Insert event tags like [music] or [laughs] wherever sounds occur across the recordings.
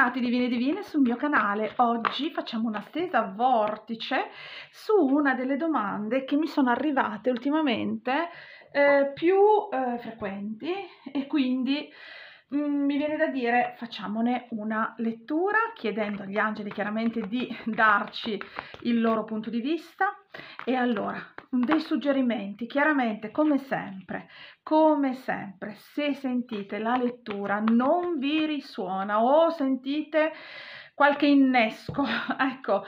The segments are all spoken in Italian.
bentornati divini divine sul mio canale. Oggi facciamo una stesa vortice su una delle domande che mi sono arrivate ultimamente eh, più eh, frequenti e quindi mh, mm, mi viene da dire facciamone una lettura chiedendo agli angeli chiaramente di darci il loro punto di vista. E allora, dei suggerimenti, chiaramente come sempre, come sempre, se sentite la lettura non vi risuona o sentite qualche innesco, [laughs] ecco,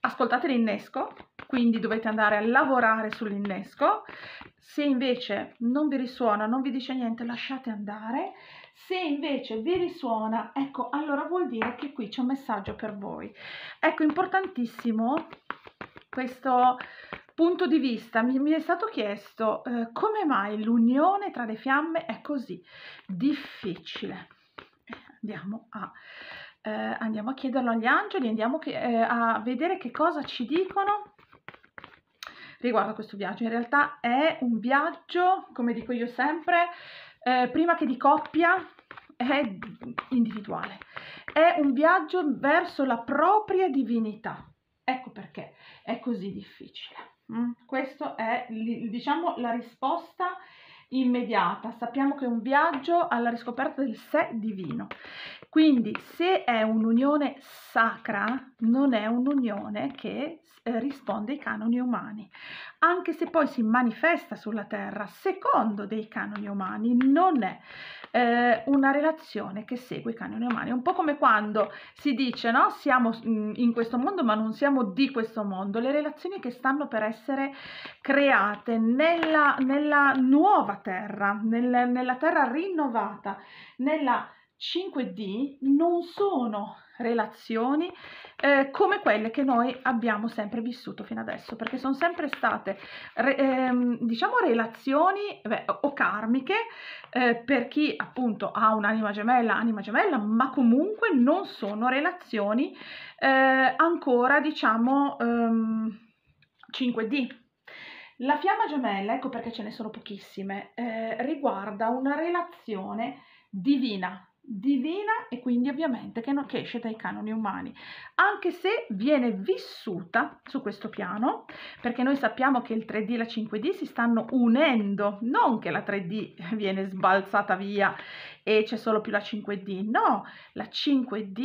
ascoltate l'innesco, quindi dovete andare a lavorare sull'innesco. Se invece non vi risuona, non vi dice niente, lasciate andare. Se invece vi risuona, ecco, allora vuol dire che qui c'è un messaggio per voi. Ecco, importantissimo questo punto di vista mi, mi è stato chiesto eh, come mai l'unione tra le fiamme è così difficile. Andiamo a, eh, andiamo a chiederlo agli angeli, andiamo che, eh, a vedere che cosa ci dicono riguardo a questo viaggio. In realtà è un viaggio, come dico io sempre, eh, prima che di coppia, è individuale, è un viaggio verso la propria divinità. Ecco perché è così difficile. Mm? Questa è diciamo, la risposta immediata. Sappiamo che è un viaggio alla riscoperta del sé divino. Quindi se è un'unione sacra, non è un'unione che eh, risponde ai canoni umani, anche se poi si manifesta sulla Terra secondo dei canoni umani, non è eh, una relazione che segue i canoni umani. È un po' come quando si dice no, siamo mm, in questo mondo ma non siamo di questo mondo, le relazioni che stanno per essere create nella, nella nuova Terra, nel, nella Terra rinnovata, nella 5D non sono relazioni eh, come quelle che noi abbiamo sempre vissuto fino adesso, perché sono sempre state, re, ehm, diciamo, relazioni beh, o karmiche eh, per chi appunto ha un'anima gemella, anima gemella, ma comunque non sono relazioni eh, ancora, diciamo, ehm, 5D. La fiamma gemella, ecco perché ce ne sono pochissime, eh, riguarda una relazione divina, divina e quindi ovviamente che, non, che esce dai canoni umani, anche se viene vissuta su questo piano, perché noi sappiamo che il 3D e la 5D si stanno unendo, non che la 3D [laughs] viene sbalzata via e c'è solo più la 5D, no, la 5D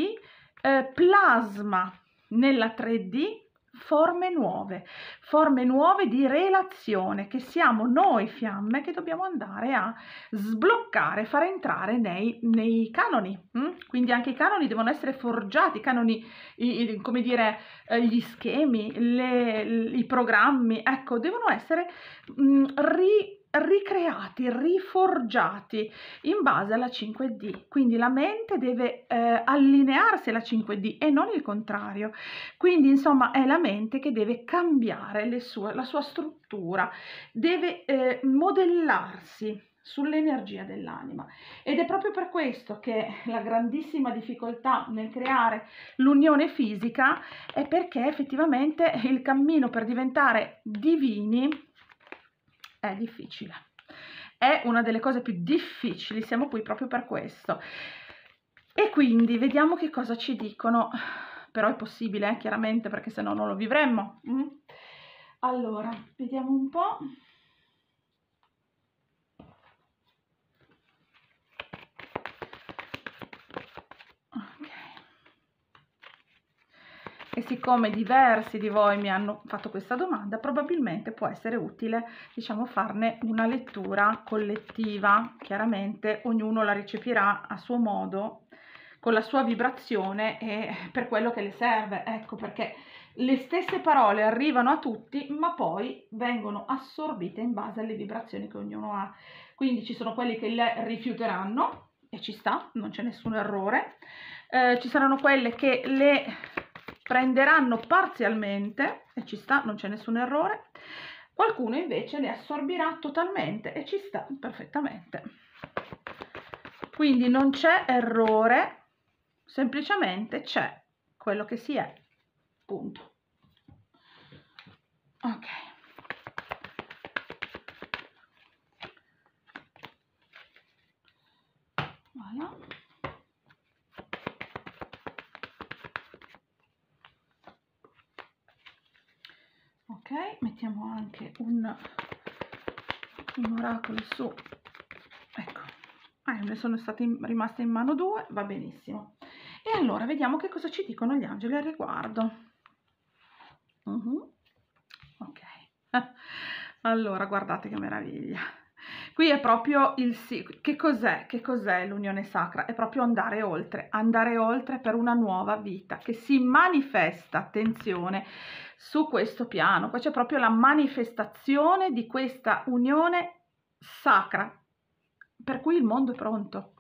eh, plasma nella 3D forme nuove, forme nuove di relazione che siamo noi fiamme che dobbiamo andare a sbloccare, far entrare nei, nei canoni. Hm? Quindi anche i canoni devono essere forgiati, i canoni, i, come dire, eh, gli schemi, le, i programmi, ecco, devono essere mh, ri ricreati, riforgiati in base alla 5D. Quindi la mente deve eh, allinearsi alla 5D e non il contrario. Quindi insomma è la mente che deve cambiare sue, la sua struttura, deve eh, modellarsi sull'energia dell'anima ed è proprio per questo che la grandissima difficoltà nel creare l'unione fisica è perché effettivamente il cammino per diventare divini è difficile. È una delle cose più difficili, siamo qui proprio per questo. E quindi vediamo che cosa ci dicono, però è possibile eh, chiaramente perché se no non lo vivremmo. Mm? Allora, vediamo un po'. e siccome diversi di voi mi hanno fatto questa domanda, probabilmente può essere utile, diciamo, farne una lettura collettiva. Chiaramente ognuno la recepirà a suo modo, con la sua vibrazione e per quello che le serve. Ecco perché le stesse parole arrivano a tutti, ma poi vengono assorbite in base alle vibrazioni che ognuno ha. Quindi ci sono quelli che le rifiuteranno e ci sta, non c'è nessun errore. Eh, ci saranno quelle che le prenderanno parzialmente e ci sta, non c'è nessun errore, qualcuno invece le assorbirà totalmente e ci sta perfettamente. Quindi non c'è errore, semplicemente c'è quello che si è, punto. Ok. Voilà. ok mettiamo anche un, un oracolo su ecco ah, ne sono state in, rimaste in mano due va benissimo e allora vediamo che cosa ci dicono gli angeli al riguardo uh mhm. -huh. ok [laughs] allora guardate che meraviglia Qui è proprio il sì. Che cos'è? Che cos'è l'unione sacra? È proprio andare oltre, andare oltre per una nuova vita che si manifesta, attenzione, su questo piano. Qua c'è proprio la manifestazione di questa unione sacra, per cui il mondo è pronto.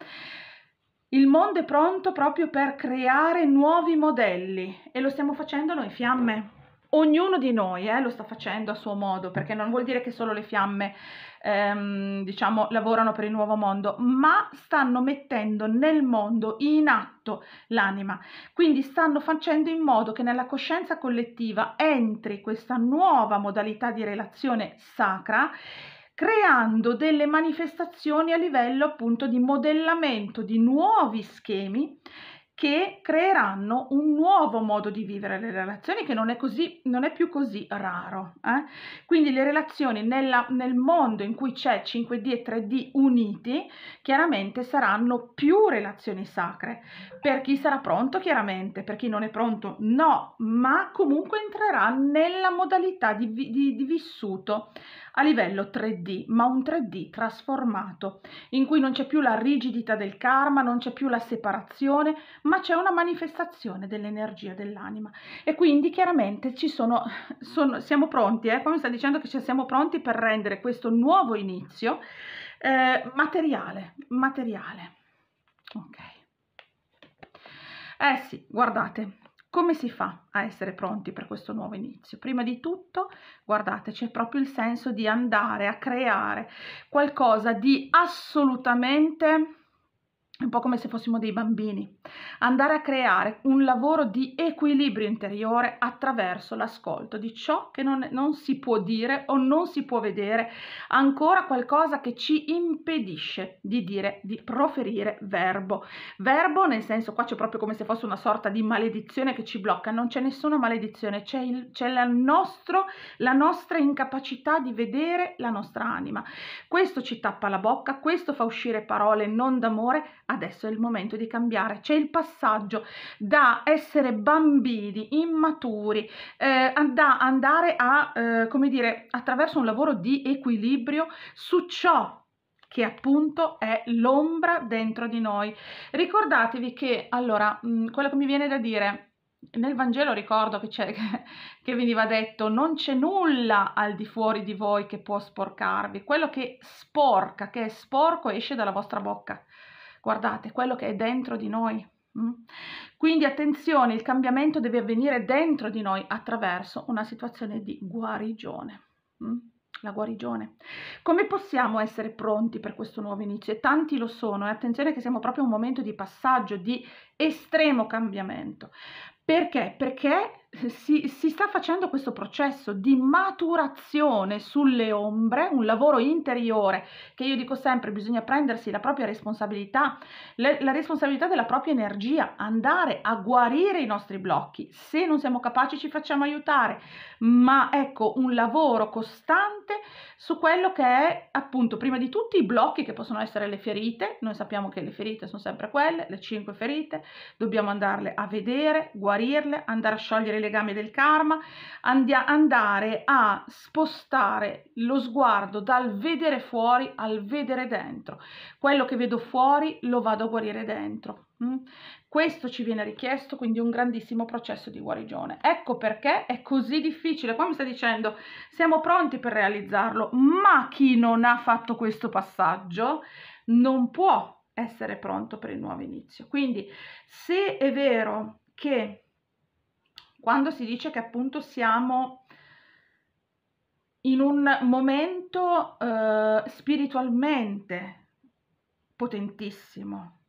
Il mondo è pronto proprio per creare nuovi modelli e lo stiamo facendo noi fiamme ognuno di noi eh, lo sta facendo a suo modo, perché non vuol dire che solo le fiamme ehm, diciamo, lavorano per il nuovo mondo, ma stanno mettendo nel mondo in atto l'anima, quindi stanno facendo in modo che nella coscienza collettiva entri questa nuova modalità di relazione sacra creando delle manifestazioni a livello appunto di modellamento di nuovi schemi che creeranno un nuovo modo di vivere le relazioni che non è, così, non è più così raro. Eh? Quindi le relazioni nella, nel mondo in cui c'è 5D e 3D uniti, chiaramente saranno più relazioni sacre. Per chi sarà pronto, chiaramente, per chi non è pronto, no, ma comunque entrerà nella modalità di, di, di vissuto a livello 3D, ma un 3D trasformato, in cui non c'è più la rigidità del karma, non c'è più la separazione, ma c'è una manifestazione dell'energia dell'anima. E quindi chiaramente ci sono, sono siamo pronti, eh, come sta dicendo che ci siamo pronti per rendere questo nuovo inizio eh, materiale, materiale. Ok. Eh sì, guardate, come si fa a essere pronti per questo nuovo inizio? Prima di tutto, guardate, c'è proprio il senso di andare a creare qualcosa di assolutamente un po' come se fossimo dei bambini, andare a creare un lavoro di equilibrio interiore attraverso l'ascolto di ciò che non, non, si può dire o non si può vedere, ancora qualcosa che ci impedisce di dire, di proferire verbo. Verbo nel senso, qua c'è proprio come se fosse una sorta di maledizione che ci blocca, non c'è nessuna maledizione, c'è, il, c'è la, nostro, la nostra incapacità di vedere la nostra anima. Questo ci tappa la bocca, questo fa uscire parole non d'amore, adesso è il momento di cambiare, c'è il passaggio da essere bambini, immaturi, eh, da andare a, eh, come dire, attraverso un lavoro di equilibrio su ciò che appunto è l'ombra dentro di noi. Ricordatevi che, allora, mh, quello che mi viene da dire nel Vangelo ricordo che, che, [laughs] che, veniva detto non c'è nulla al di fuori di voi che può sporcarvi, quello che sporca, che è sporco esce dalla vostra bocca guardate quello che è dentro di noi. Mm? Quindi attenzione, il cambiamento deve avvenire dentro di noi attraverso una situazione di guarigione. Mm? La guarigione. Come possiamo essere pronti per questo nuovo inizio? E tanti lo sono, e eh? attenzione che siamo proprio a un momento di passaggio, di estremo cambiamento. Perché? Perché si, si, sta facendo questo processo di maturazione sulle ombre, un lavoro interiore che io dico sempre bisogna prendersi la propria responsabilità, le, la responsabilità della propria energia, andare a guarire i nostri blocchi. Se non siamo capaci ci facciamo aiutare, ma ecco un lavoro costante su quello che è appunto prima di tutti i blocchi che possono essere le ferite, noi sappiamo che le ferite sono sempre quelle, le cinque ferite, dobbiamo andarle a vedere, guarirle, andare a sciogliere legami del karma, andia, andare a spostare lo sguardo dal vedere fuori al vedere dentro. Quello che vedo fuori lo vado a guarire dentro. Mm? Questo ci viene richiesto, quindi un grandissimo processo di guarigione. Ecco perché è così difficile. Qua mi sta dicendo, siamo pronti per realizzarlo, ma chi non ha fatto questo passaggio non può essere pronto per il nuovo inizio. Quindi se è vero che quando si dice che appunto siamo in un momento eh, spiritualmente potentissimo.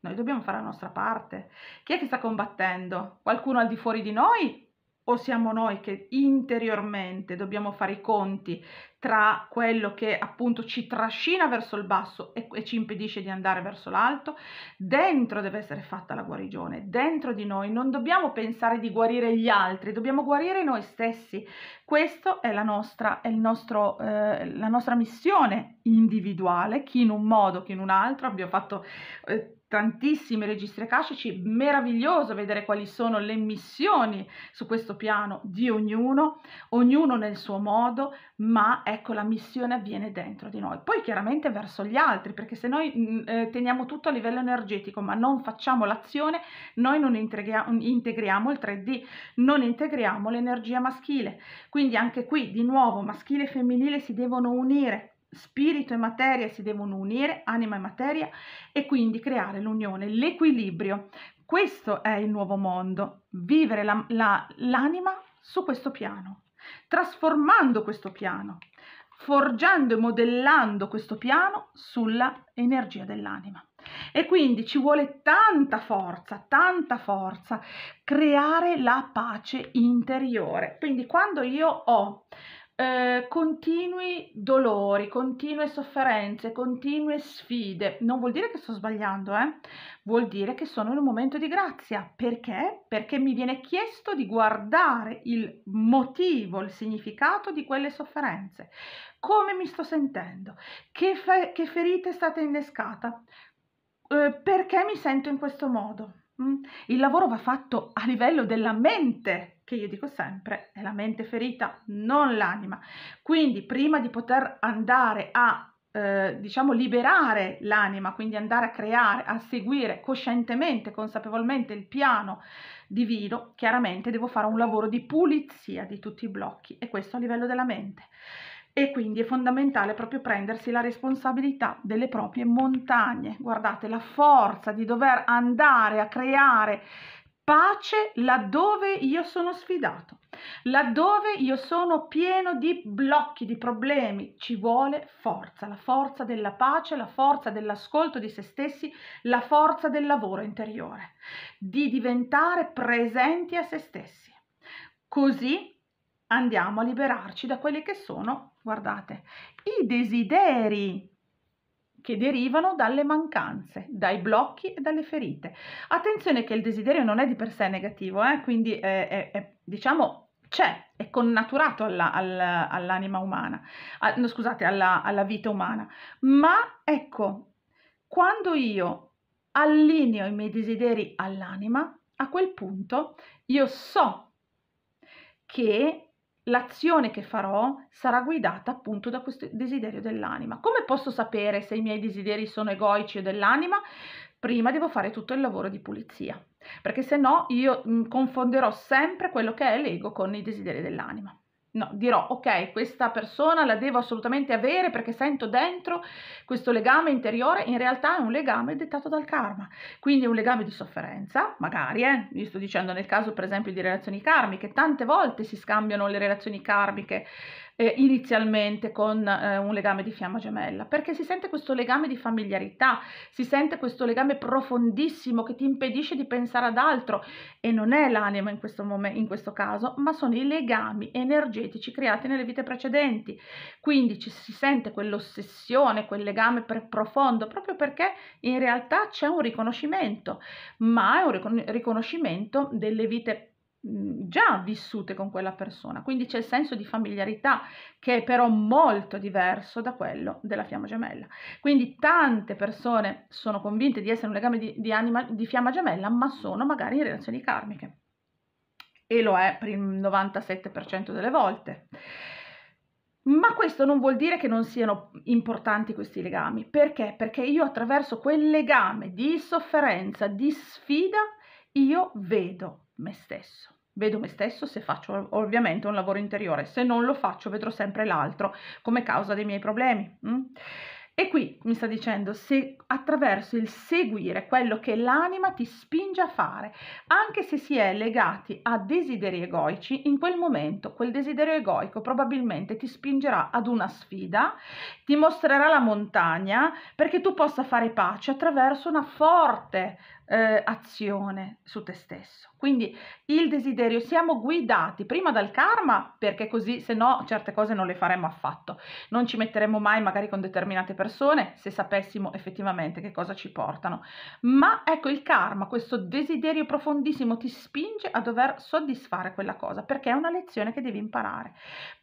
Noi dobbiamo fare la nostra parte. Chi è che sta combattendo? Qualcuno al di fuori di noi o siamo noi che interiormente dobbiamo fare i conti tra quello che appunto ci trascina verso il basso e, e, ci impedisce di andare verso l'alto, dentro deve essere fatta la guarigione, dentro di noi non dobbiamo pensare di guarire gli altri, dobbiamo guarire noi stessi. Questa è, la nostra, è il nostro, eh, la nostra missione individuale, chi in un modo, chi in un altro, abbiamo fatto... Eh, tantissimi registri akashici, meraviglioso vedere quali sono le missioni su questo piano di ognuno, ognuno nel suo modo, ma ecco la missione avviene dentro di noi, poi chiaramente verso gli altri, perché se noi mm, eh, teniamo tutto a livello energetico ma non facciamo l'azione, noi non integriamo, integriamo il 3D, non integriamo l'energia maschile, quindi anche qui di nuovo maschile e femminile si devono unire spirito e materia si devono unire, anima e materia, e quindi creare l'unione, l'equilibrio. Questo è il nuovo mondo, vivere la, la, l'anima su questo piano, trasformando questo piano, forgiando e modellando questo piano sulla energia dell'anima. E quindi ci vuole tanta forza, tanta forza, creare la pace interiore. Quindi quando io ho eh, continui dolori, continue sofferenze, continue sfide. Non vuol dire che sto sbagliando, eh? vuol dire che sono in un momento di grazia. Perché? Perché mi viene chiesto di guardare il motivo, il significato di quelle sofferenze. Come mi sto sentendo? Che, fe- che ferita è stata innescata? Eh, perché mi sento in questo modo? Mm? Il lavoro va fatto a livello della mente, che io dico sempre è la mente ferita, non l'anima. Quindi prima di poter andare a eh, diciamo liberare l'anima, quindi andare a creare, a seguire coscientemente, consapevolmente il piano divino, chiaramente devo fare un lavoro di pulizia di tutti i blocchi e questo a livello della mente. E quindi è fondamentale proprio prendersi la responsabilità delle proprie montagne. Guardate la forza di dover andare a creare pace laddove io sono sfidato, laddove io sono pieno di blocchi, di problemi. Ci vuole forza, la forza della pace, la forza dell'ascolto di se stessi, la forza del lavoro interiore, di diventare presenti a se stessi. Così andiamo a liberarci da quelli che sono, guardate, i desideri che derivano dalle mancanze, dai blocchi e dalle ferite. Attenzione che il desiderio non è di per sé negativo, eh? quindi è, è, è, diciamo c'è, è connaturato alla, alla, all'anima umana, a, no, scusate, alla, alla vita umana, ma ecco, quando io allineo i miei desideri all'anima, a quel punto io so che l'azione che farò sarà guidata appunto da questo desiderio dell'anima. Come posso sapere se i miei desideri sono egoici o dell'anima? Prima devo fare tutto il lavoro di pulizia, perché se no io confonderò sempre quello che è l'ego con i desideri dell'anima. No, dirò, ok, questa persona la devo assolutamente avere perché sento dentro questo legame interiore, in realtà è un legame dettato dal karma, quindi è un legame di sofferenza, magari, eh, vi sto dicendo nel caso per esempio di relazioni karmiche, tante volte si scambiano le relazioni karmiche eh, inizialmente con eh, un legame di fiamma gemella, perché si sente questo legame di familiarità, si sente questo legame profondissimo che ti impedisce di pensare ad altro e non è l'anima in questo, momento, in questo caso, ma sono i legami energetici creati nelle vite precedenti. Quindi ci si sente quell'ossessione, quel legame profondo, proprio perché in realtà c'è un riconoscimento, ma è un ricon- riconoscimento delle vite precedenti Mhmm, già vissute con quella persona, quindi c'è il senso di familiarità che è però molto diverso da quello della fiamma gemella. Quindi tante persone sono convinte di essere un legame di, di, anima, di fiamma gemella, ma sono magari in relazioni karmiche e lo è per il 97% delle volte. Ma questo non vuol dire che non siano importanti questi legami, perché? Perché io attraverso quel legame di sofferenza, di sfida, io vedo me stesso. Vedo me stesso se faccio ovviamente un lavoro interiore, se non lo faccio vedrò sempre l'altro come causa dei miei problemi. Mm? E qui mi sta dicendo se attraverso il seguire quello che l'anima ti spinge a fare, anche se si è legati a desideri egoici, in quel momento quel desiderio egoico probabilmente ti spingerà ad una sfida, ti mostrerà la montagna perché tu possa fare pace attraverso una forte eh, azione su te stesso. Quindi il desiderio, siamo guidati prima dal karma, perché così se no certe cose non le faremmo affatto, non ci metteremmo mai magari con determinate persone se sapessimo effettivamente che cosa ci portano. Ma ecco il karma, questo desiderio profondissimo ti spinge a dover soddisfare quella cosa, perché è una lezione che devi imparare.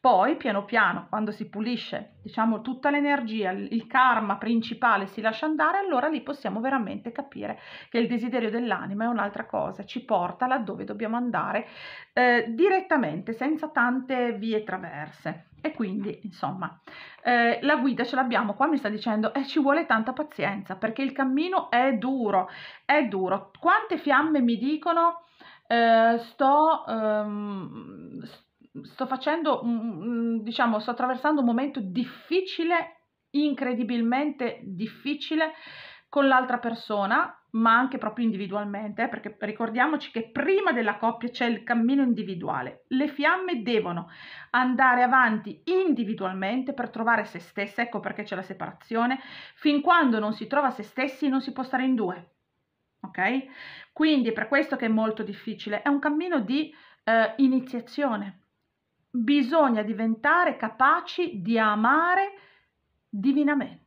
Poi piano piano, quando si pulisce, diciamo, tutta l'energia, il karma principale si lascia andare, allora lì possiamo veramente capire che il desiderio desiderio dell'anima è un'altra cosa, ci porta laddove dobbiamo andare eh, direttamente, senza tante vie traverse. E quindi, insomma, eh, la guida ce l'abbiamo qua, mi sta dicendo, eh, ci vuole tanta pazienza perché il cammino è duro, è duro. Quante fiamme mi dicono, eh, sto, ehm, sto facendo, diciamo, sto attraversando un momento difficile, incredibilmente difficile con l'altra persona ma anche proprio individualmente, eh, perché ricordiamoci che prima della coppia c'è il cammino individuale. Le fiamme devono andare avanti individualmente per trovare se stesse, ecco perché c'è la separazione. Fin quando non si trova se stessi non si può stare in due. Ok? Quindi è per questo che è molto difficile, è un cammino di eh, iniziazione. Bisogna diventare capaci di amare divinamente.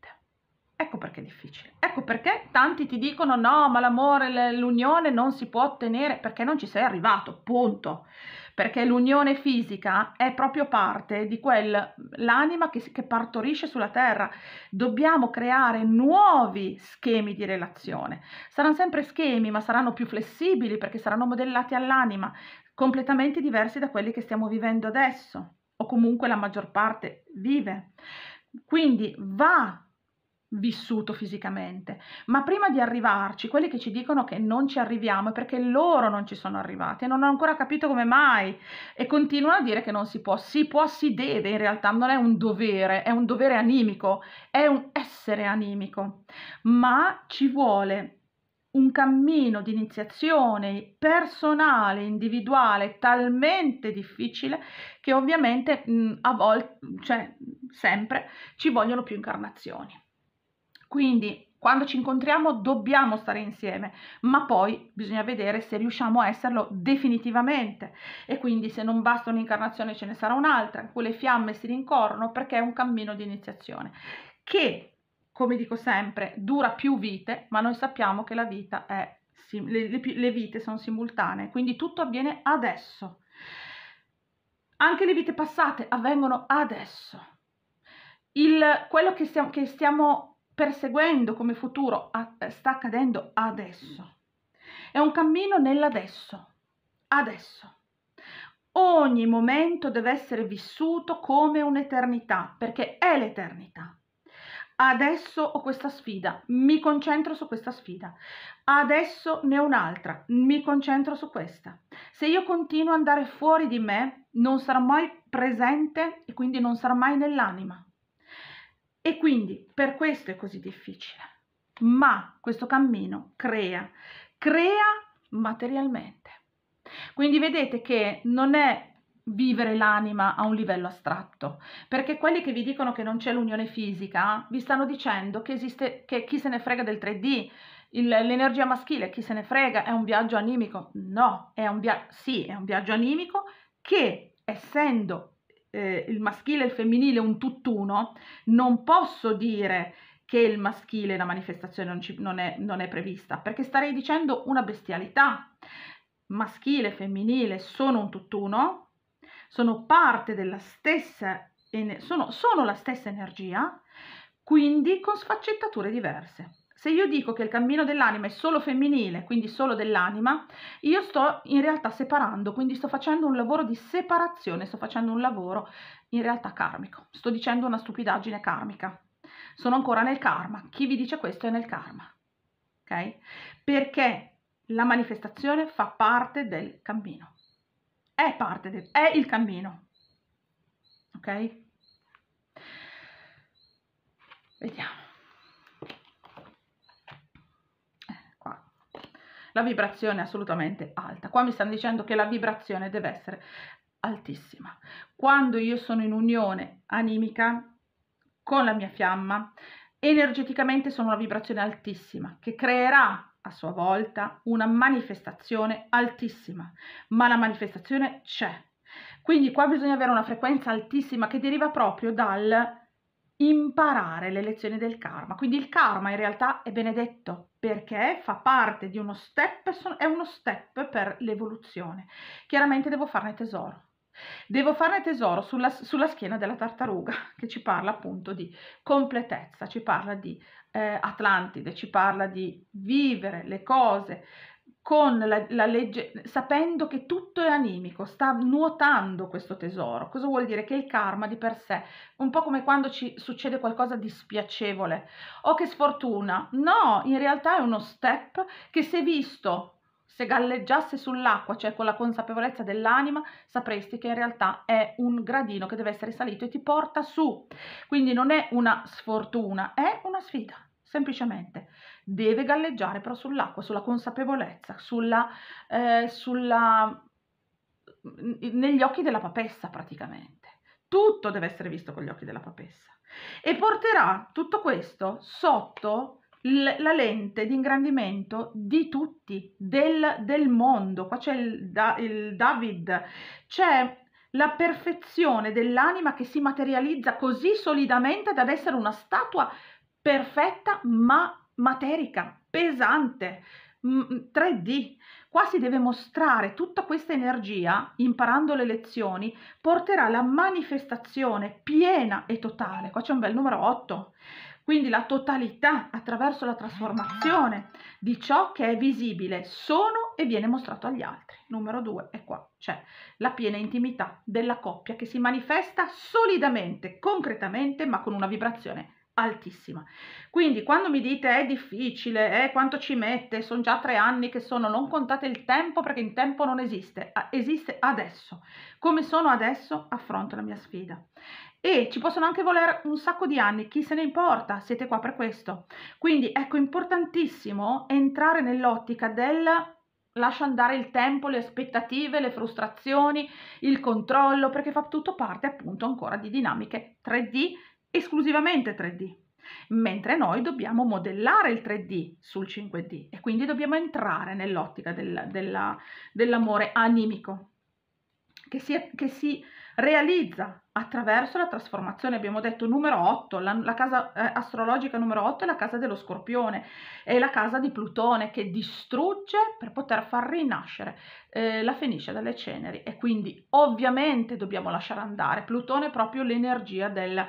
Ecco perché è difficile. Ecco perché tanti ti dicono no, ma l'amore, l'unione non si può ottenere perché non ci sei arrivato, punto. Perché l'unione fisica è proprio parte di quell'anima che, che partorisce sulla terra. Dobbiamo creare nuovi schemi di relazione. Saranno sempre schemi, ma saranno più flessibili perché saranno modellati all'anima, completamente diversi da quelli che stiamo vivendo adesso o comunque la maggior parte vive. Quindi va vissuto fisicamente, ma prima di arrivarci, quelli che ci dicono che non ci arriviamo è perché loro non ci sono arrivati e non hanno ancora capito come mai e continuano a dire che non si può, si può, si deve, in realtà non è un dovere, è un dovere animico, è un essere animico, ma ci vuole un cammino di iniziazione personale, individuale, talmente difficile che ovviamente mh, a volte, cioè sempre, ci vogliono più incarnazioni. Quindi quando ci incontriamo dobbiamo stare insieme, ma poi bisogna vedere se riusciamo a esserlo definitivamente. E quindi se non basta un'incarnazione ce ne sarà un'altra, in cui le fiamme si rincorrono perché è un cammino di iniziazione che, come dico sempre, dura più vite, ma noi sappiamo che la vita è le, le, le vite sono simultanee, quindi tutto avviene adesso. Anche le vite passate avvengono adesso. Il, quello che stiamo, che stiamo perseguendo come futuro a, eh, sta accadendo adesso. È un cammino nell'adesso, adesso. Ogni momento deve essere vissuto come un'eternità, perché è l'eternità. Adesso ho questa sfida, mi concentro su questa sfida. Adesso ne ho un'altra, mi concentro su questa. Se io continuo ad andare fuori di me, non sarò mai presente e quindi non sarò mai nell'anima. E quindi per questo è così difficile. Ma questo cammino crea, crea materialmente. Quindi vedete che non è vivere l'anima a un livello astratto, perché quelli che vi dicono che non c'è l'unione fisica vi stanno dicendo che esiste, che chi se ne frega del 3D, l'energia maschile, chi se ne frega, è un viaggio animico. No, è un, via- sì, è un viaggio animico che essendo eh, il maschile e il femminile un tutt'uno, non posso dire che il maschile la manifestazione non, ci, non, è, non è prevista, perché starei dicendo una bestialità. Maschile e femminile sono un tutt'uno, sono parte della stessa, sono, sono la stessa energia, quindi con sfaccettature diverse se io dico che il cammino dell'anima è solo femminile, quindi solo dell'anima, io sto in realtà separando, quindi sto facendo un lavoro di separazione, sto facendo un lavoro in realtà karmico, sto dicendo una stupidaggine karmica. Sono ancora nel karma, chi vi dice questo è nel karma, ok? Perché la manifestazione fa parte del cammino, è parte del, è il cammino, ok? Vediamo. la vibrazione è assolutamente alta. Qua mi stanno dicendo che la vibrazione deve essere altissima. Quando io sono in unione animica con la mia fiamma, energeticamente sono una vibrazione altissima che creerà a sua volta una manifestazione altissima, ma la manifestazione c'è. Quindi qua bisogna avere una frequenza altissima che deriva proprio dal imparare le lezioni del karma. Quindi il karma in realtà è benedetto perché fa parte di uno step, è uno step per l'evoluzione. Chiaramente devo farne tesoro. Devo farne tesoro sulla, sulla schiena della tartaruga [laughs] che ci parla appunto di completezza, ci parla di eh, Atlantide, ci parla di vivere le cose con la, la legge, sapendo che tutto è animico, sta nuotando questo tesoro. Cosa vuol dire? Che il karma di per sé, un po' come quando ci succede qualcosa di spiacevole, oh che sfortuna, no, in realtà è uno step che se visto, se galleggiasse sull'acqua, cioè con la consapevolezza dell'anima, sapresti che in realtà è un gradino che deve essere salito e ti porta su. Quindi non è una sfortuna, è una sfida semplicemente deve galleggiare però sull'acqua, sulla consapevolezza, sulla, eh, sulla, mm, negli occhi della papessa praticamente. Tutto deve essere visto con gli occhi della papessa e porterà tutto questo sotto la lente di ingrandimento di tutti, del, del mondo. Qua c'è il, da, il David, c'è la perfezione dell'anima che si materializza così solidamente ad essere una statua perfetta ma materica, pesante, 3D. Mm, mm, qua si deve mostrare tutta questa energia, imparando le lezioni, porterà alla manifestazione piena e totale. Qua c'è un bel numero 8. Quindi la totalità attraverso la trasformazione di ciò che è visibile sono e viene mostrato agli altri. Numero 2 è qua, cioè la piena intimità della coppia che si manifesta solidamente, concretamente, ma con una vibrazione altissima. Quindi quando mi dite è difficile, eh, quanto ci mette, sono già tre anni che sono, non contate il tempo perché il tempo non esiste, esiste adesso. Come sono adesso affronto la mia sfida. E ci possono anche voler un sacco di anni, chi se ne importa, siete qua per questo. Quindi ecco, importantissimo entrare nell'ottica del lascia andare il tempo, le aspettative, le frustrazioni, il controllo, perché fa tutto parte appunto ancora di dinamiche 3D esclusivamente 3D, mentre noi dobbiamo modellare il 3D sul 5D e quindi dobbiamo entrare nell'ottica del, della, dell'amore animico che si, che si, realizza attraverso la trasformazione, abbiamo detto numero 8, la, la casa eh, astrologica numero 8 è la casa dello scorpione, è la casa di Plutone che distrugge per poter far rinascere eh, la Fenice dalle ceneri e quindi ovviamente dobbiamo lasciare andare, Plutone è proprio l'energia del,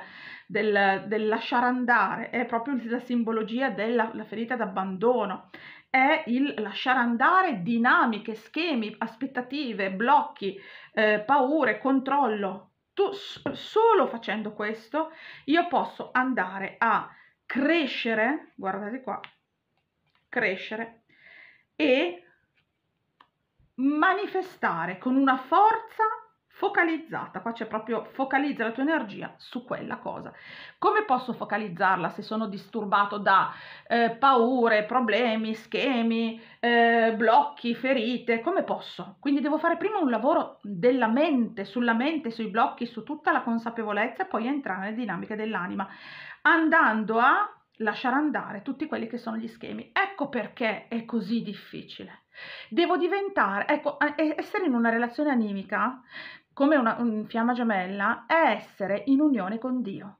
del, del lasciare andare, è proprio la simbologia della ferita d'abbandono, è il lasciare andare dinamiche, schemi, aspettative, blocchi, eh, paure, controllo. Tu, solo facendo questo io posso andare a crescere, guardate qua, crescere e manifestare con una forza focalizzata, qua c'è proprio focalizza la tua energia su quella cosa. Come posso focalizzarla se sono disturbato da eh, paure, problemi, schemi, eh, blocchi, ferite? Come posso? Quindi devo fare prima un lavoro della mente, sulla mente, sui blocchi, su tutta la consapevolezza e poi entrare nelle dinamiche dell'anima, andando a lasciare andare tutti quelli che sono gli schemi. Ecco perché è così difficile. Devo diventare, ecco, essere in una relazione animica come una un fiamma gemella è essere in unione con Dio,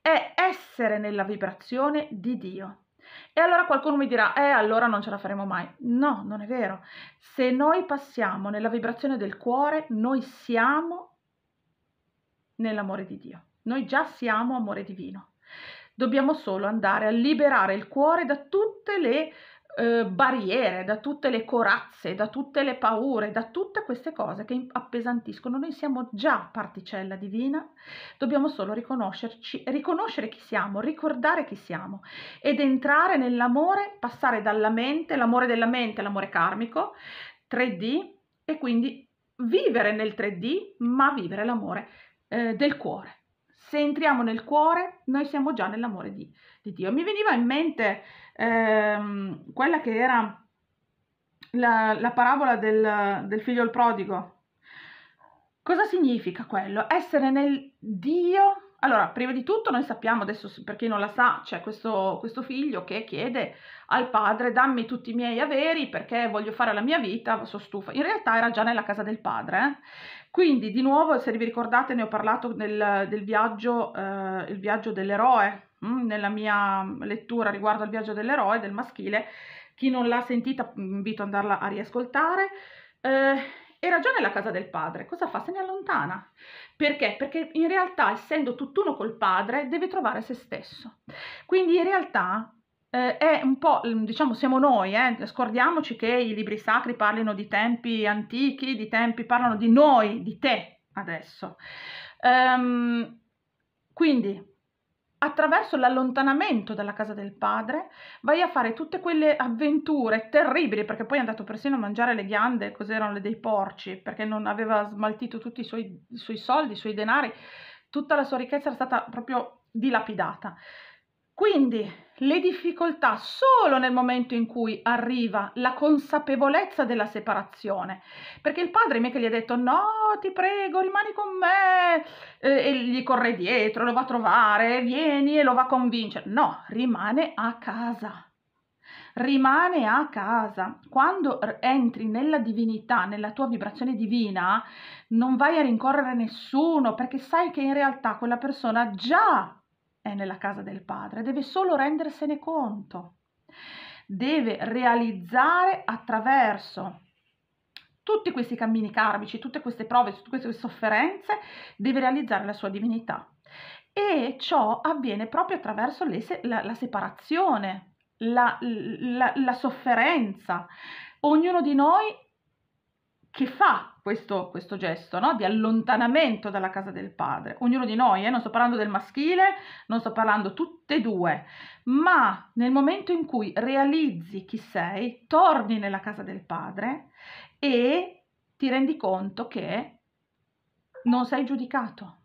è essere nella vibrazione di Dio. E allora qualcuno mi dirà, eh allora non ce la faremo mai. No, non è vero. Se noi passiamo nella vibrazione del cuore, noi siamo nell'amore di Dio. Noi già siamo amore divino. Dobbiamo solo andare a liberare il cuore da tutte le eh, barriere, da tutte le corazze, da tutte le paure, da tutte queste cose che appesantiscono. Noi siamo già particella divina, dobbiamo solo riconoscerci, riconoscere chi siamo, ricordare chi siamo ed entrare nell'amore, passare dalla mente, l'amore della mente, l'amore karmico, 3D e quindi vivere nel 3D, ma vivere l'amore eh, del cuore se entriamo nel cuore, noi siamo già nell'amore di, di Dio. Mi veniva in mente ehm, quella che era la, la parabola del, del figlio il prodigo. Cosa significa quello? Essere nel Dio allora, prima di tutto noi sappiamo adesso, per chi non la sa, c'è questo, questo, figlio che chiede al padre dammi tutti i miei averi perché voglio fare la mia vita, sono stufa. In realtà era già nella casa del padre. Eh? Quindi, di nuovo, se vi ricordate, ne ho parlato nel, del viaggio, eh, il viaggio dell'eroe, mh, mm, nella mia lettura riguardo al viaggio dell'eroe, del maschile. Chi non l'ha sentita invito ad andarla a riascoltare. Eh, ragione la casa del padre, cosa fa? Se ne allontana. Perché? Perché in realtà, essendo tutt'uno col padre, deve trovare se stesso. Quindi in realtà eh, è un po', mm, diciamo, siamo noi, eh? scordiamoci che i libri sacri parlino di tempi antichi, di tempi, parlano di noi, di te adesso. Um, quindi attraverso l'allontanamento dalla casa del padre, vai a fare tutte quelle avventure terribili, perché poi è andato persino a mangiare le ghiande, cos'erano le dei porci, perché non aveva smaltito tutti i suoi, i suoi soldi, i suoi denari, tutta la sua ricchezza era stata proprio dilapidata. Quindi le difficoltà solo nel momento in cui arriva la consapevolezza della separazione. Perché il padre mica gli ha detto no, ti prego, rimani con me eh, e gli corre dietro, lo va a trovare, vieni e lo va a convincere. No, rimane a casa. Rimane a casa. Quando entri nella divinità, nella tua vibrazione divina, non vai a rincorrere nessuno perché sai che in realtà quella persona già è eh, nella casa del Padre, deve solo rendersene conto, deve realizzare attraverso tutti questi cammini karmici, tutte queste prove, tutte queste sofferenze, deve realizzare la sua divinità. E ciò avviene proprio attraverso le, la, la, separazione, la, la, la sofferenza. Ognuno di noi che fa questo, questo gesto no? di allontanamento dalla casa del padre. Ognuno di noi, eh? non sto parlando del maschile, non sto parlando tutte e due, ma nel momento in cui realizzi chi sei, torni nella casa del padre e ti rendi conto che non sei giudicato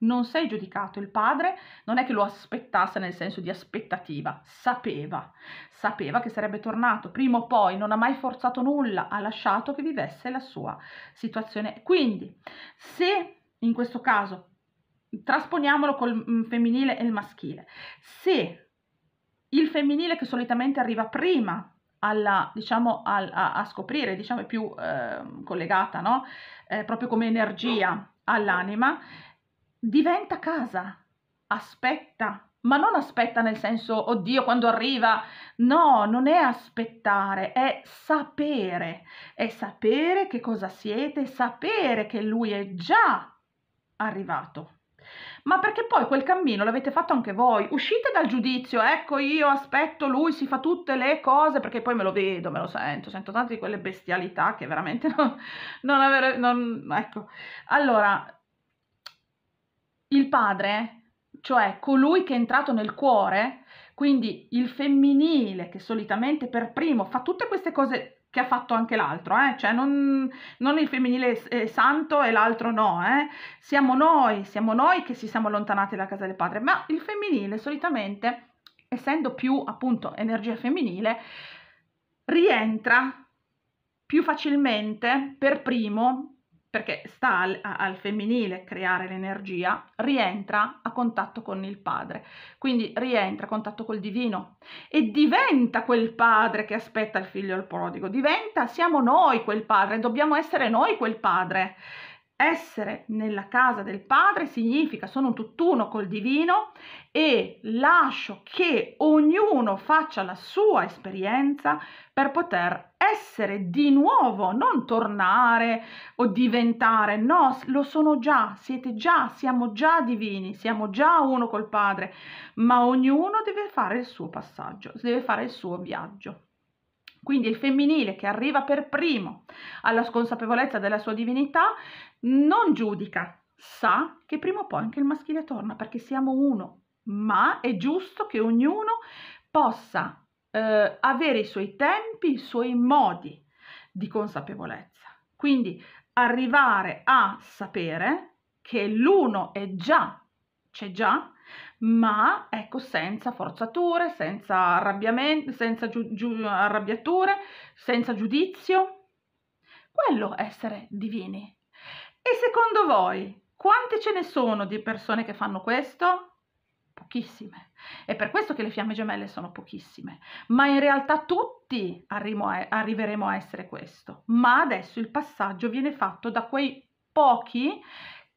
non sei giudicato. Il padre non è che lo aspettasse nel senso di aspettativa, sapeva, sapeva che sarebbe tornato prima o poi, non ha mai forzato nulla, ha lasciato che vivesse la sua situazione. Quindi, se in questo caso trasponiamolo col mm, femminile e il maschile, se il femminile che solitamente arriva prima alla, diciamo, al, a, a, scoprire, diciamo, è più eh, collegata, no? eh, proprio come energia all'anima, diventa casa, aspetta, ma non aspetta nel senso, oddio, quando arriva. No, non è aspettare, è sapere. È sapere che cosa siete, sapere che lui è già arrivato. Ma perché poi quel cammino l'avete fatto anche voi? Uscite dal giudizio, ecco io aspetto lui, si fa tutte le cose, perché poi me lo vedo, me lo sento, sento tante di quelle bestialità che veramente [laughs] non, non avere... Non, ecco, allora il padre, cioè colui che è entrato nel cuore, quindi il femminile che solitamente per primo fa tutte queste cose che ha fatto anche l'altro, eh? cioè non, non, il femminile è eh, santo e l'altro no, eh? siamo noi, siamo noi che ci siamo allontanati dalla casa del padre, ma il femminile solitamente, essendo più appunto energia femminile, rientra più facilmente per primo perché sta al, al, femminile creare l'energia, rientra a contatto con il padre, quindi rientra a contatto col divino e diventa quel padre che aspetta il figlio al prodigo, diventa, siamo noi quel padre, dobbiamo essere noi quel padre essere nella casa del Padre significa sono un tutt'uno col divino e lascio che ognuno faccia la sua esperienza per poter essere di nuovo, non tornare o diventare, no, lo sono già, siete già, siamo già divini, siamo già uno col Padre, ma ognuno deve fare il suo passaggio, deve fare il suo viaggio. Quindi il femminile che arriva per primo alla sconsapevolezza della sua divinità non giudica, sa che prima o poi anche il maschile torna perché siamo uno, ma è giusto che ognuno possa eh, avere i suoi tempi, i suoi modi di consapevolezza. Quindi arrivare a sapere che l'uno è già, c'è già, ma ecco senza forzature, senza, arrabbiamenti, senza giu, giu, arrabbiature, senza giudizio. Quello essere divini. E secondo voi quante ce ne sono di persone che fanno questo? Pochissime. È per questo che le fiamme gemelle sono pochissime. Ma in realtà tutti a, arriveremo a essere questo. Ma adesso il passaggio viene fatto da quei pochi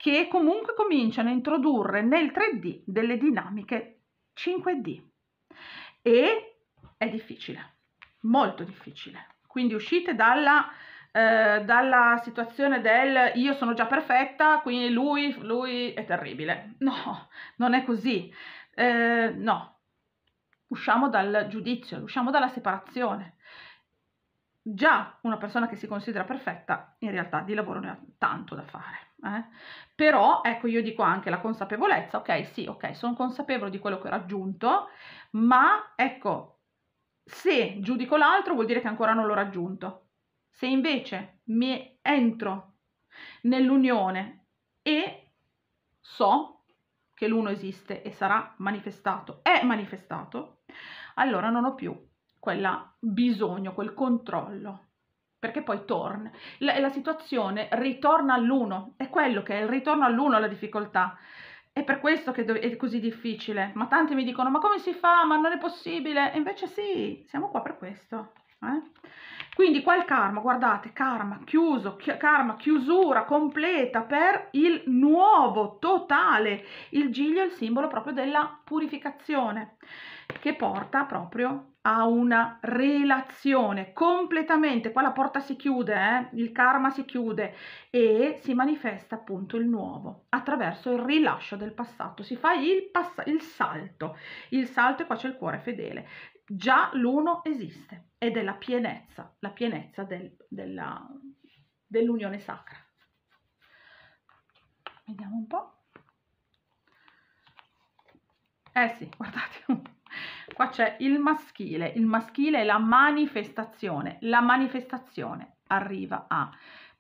che comunque cominciano a introdurre nel 3D delle dinamiche 5D e è difficile, molto difficile. Quindi uscite dalla, eh, dalla situazione del io sono già perfetta, quindi lui, lui è terribile. No, non è così. Eh, no, usciamo dal giudizio, usciamo dalla separazione. Già una persona che si considera perfetta in realtà di lavoro ne ha tanto da fare. Eh? Però ecco io dico anche la consapevolezza, ok sì, ok sono consapevole di quello che ho raggiunto, ma ecco se giudico l'altro vuol dire che ancora non l'ho raggiunto. Se invece mi entro nell'unione e so che l'uno esiste e sarà manifestato, è manifestato, allora non ho più quel bisogno, quel controllo perché poi torna, la, la situazione ritorna all'uno, è quello che è il ritorno all'uno la difficoltà. È per questo che è così difficile, ma tanti mi dicono ma come si fa, ma non è possibile, e invece sì, siamo qua per questo. Eh? Quindi qua il karma, guardate, karma chiuso, chi karma chiusura completa per il nuovo, totale. Il giglio è il simbolo proprio della purificazione che porta proprio a una relazione completamente, qua la porta si chiude, eh? il karma si chiude e si manifesta appunto il nuovo attraverso il rilascio del passato, si fa il, pass- il salto, il salto e qua c'è il cuore fedele, già l'uno esiste ed è la pienezza, la pienezza del, della, dell'unione sacra. Vediamo un po'. Eh sì, guardate un po' qua c'è il maschile il maschile è la manifestazione la manifestazione arriva a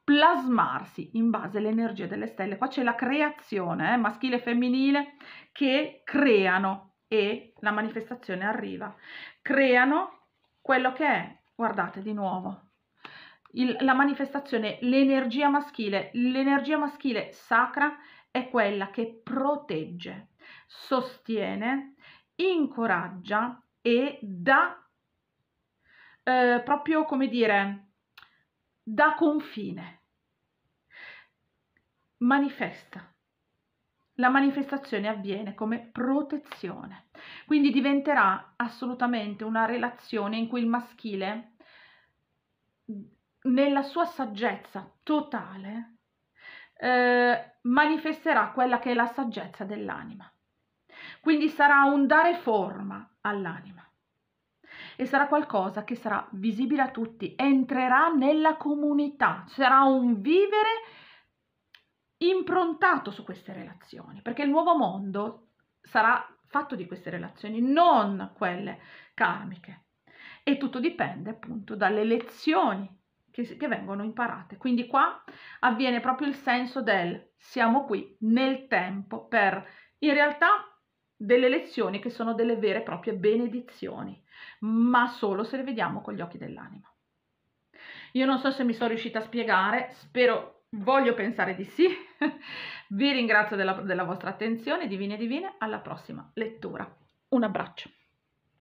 plasmarsi in base all'energia delle stelle qua c'è la creazione eh, maschile e femminile che creano e la manifestazione arriva creano quello che è guardate di nuovo il, la manifestazione l'energia maschile l'energia maschile sacra è quella che protegge sostiene incoraggia e dà eh, proprio come dire da confine manifesta la manifestazione avviene come protezione quindi diventerà assolutamente una relazione in cui il maschile nella sua saggezza totale eh, manifesterà quella che è la saggezza dell'anima quindi sarà un dare forma all'anima e sarà qualcosa che sarà visibile a tutti, entrerà nella comunità, sarà un vivere improntato su queste relazioni, perché il nuovo mondo sarà fatto di queste relazioni, non quelle karmiche. E tutto dipende appunto dalle lezioni che, che vengono imparate. Quindi qua avviene proprio il senso del siamo qui nel tempo per in realtà delle lezioni che sono delle vere e proprie benedizioni, ma solo se le vediamo con gli occhi dell'anima. Io non so se mi sono riuscita a spiegare, spero, voglio pensare di sì. [laughs] Vi ringrazio della, della vostra attenzione, divine e divine, alla prossima lettura. Un abbraccio.